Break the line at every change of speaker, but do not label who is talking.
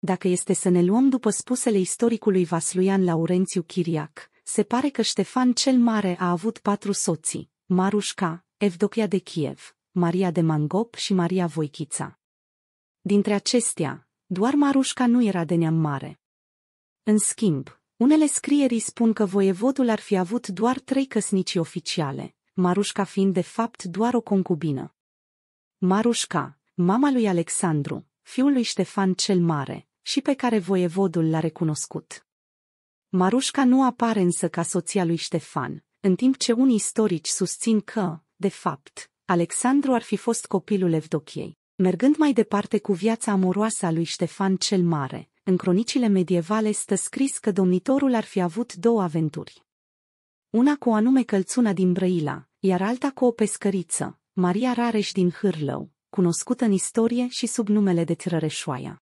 Dacă este să ne luăm după spusele istoricului vasluian Laurențiu Chiriac, se pare că Ștefan cel Mare a avut patru soții, Marușca, Evdochia de Kiev, Maria de Mangop și Maria Voichița. Dintre acestea, doar Marușca nu era de neam mare. În schimb, unele scrierii spun că voievodul ar fi avut doar trei căsnici oficiale, Marușca fiind de fapt doar o concubină. Marușca, mama lui Alexandru, fiul lui Ștefan cel Mare, și pe care voievodul l-a recunoscut. Marușca nu apare însă ca soția lui Ștefan, în timp ce unii istorici susțin că, de fapt, Alexandru ar fi fost copilul Evdochiei. Mergând mai departe cu viața amoroasă a lui Ștefan cel Mare, în cronicile medievale stă scris că domnitorul ar fi avut două aventuri. Una cu anume călțuna din Brăila, iar alta cu o pescăriță, Maria Rareș din Hârlău, cunoscută în istorie și sub numele de Țărăreșoaia.